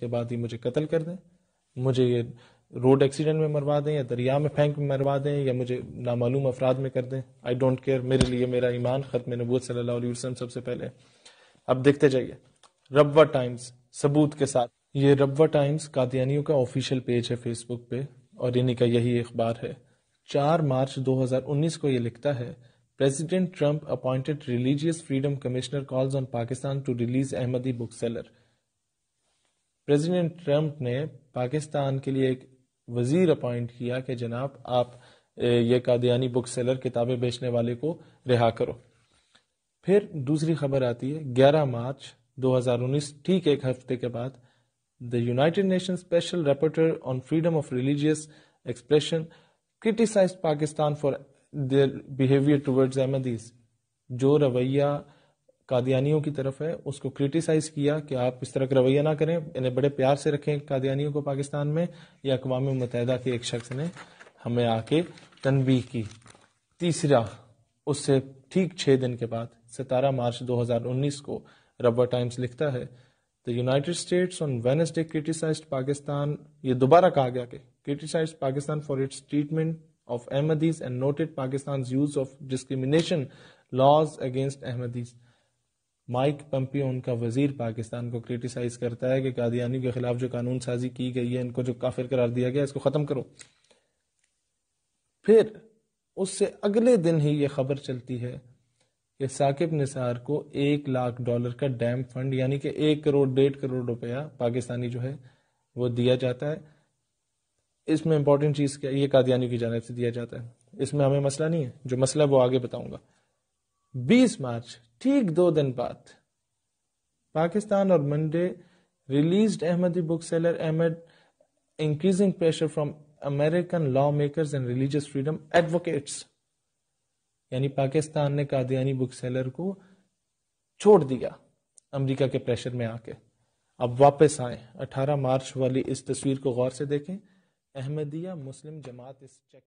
के बाद ये मुझे कत्ल कर दें मुझे ये रोड एक्सीडेंट में मरवा दें या दरिया में फेंक में मरवा दें या मुझे नामालूम अफराद में कर दें आई डोंट केयर मेरे लिए मेरा ईमान ख़त्म नबूत सल्ला वसलम सबसे पहले अब देखते जाइए रबा टाइम्स सबूत के साथ ये रबा टाइम्स कादियानियों का ऑफिशियल पेज है फेसबुक पे और इन्हीं का यही अखबार है चार मार्च उन्नीस को ये लिखता है president Trump appointed religious freedom commissioner calls on Pakistan to release Ahmadi book seller president Trump ने पाकिस्तान के लिए एक वजीर अपॉइंट किया कि जनाब आप ये कादियानी बुक सेलर किताबें बेचने वाले को रिहा करो फिर दूसरी खबर आती है 11 मार्च 2019 ठीक एक हफ्ते के बाद the United Nation special rapporteur on freedom of religious expression criticize Pakistan for their behaviour towards Ahmadis जो रवैया कादियानियों की तरफ है उसको क्रिटिसाइज किया कि आप इस तरह का रवैया ना करें इन्हें बड़े प्यार से रखें कादियानियों को पाकिस्तान में या अकवा मुतहदा के एक शख्स ने हमें आके तनबी की तीसरा उससे ठीक छः दिन के बाद सतारह मार्च 2019 को रबर टाइम्स लिखता है the United States on Wednesday criticize Pakistan ये दोबारा कहा गया कि criticize Pakistan for its treatment of Ahmadis and noted Pakistan use of discrimination laws against Ahmadis Mike Pompeo उनका वजीर पाकिस्तान को क्रिटिसाइज करता है कि कादियानी के खिलाफ जो कानून साजी की गई है इनको जो काफिर करार दिया गया इसको ख़त्म करो फिर उससे अगले दिन ही ये खबर चलती है कि साकिब निसार को एक लाख डॉलर का डैम फंड यानी कि एक करोड़ डेढ़ करोड़ रुपया पाकिस्तानी जो है वो दिया जाता है इसमें इंपॉर्टेंट चीज़ क्या ये कादियानी की जानब से दिया जाता है इसमें हमें मसला नहीं है जो मसला है वो आगे बताऊंगा 20 मार्च ठीक दो दिन बाद पाकिस्तान और Monday released Ahmadi book seller Ahmad increasing pressure from American law makers and religious freedom advocates यानी पाकिस्तान ने कादियानी बुक सेलर को छोड़ दिया अमेरिका के प्रेशर में आके अब वापस आए 18 मार्च वाली इस तस्वीर को गौर से देखें अहमदिया मुस्लिम जमात इस चेक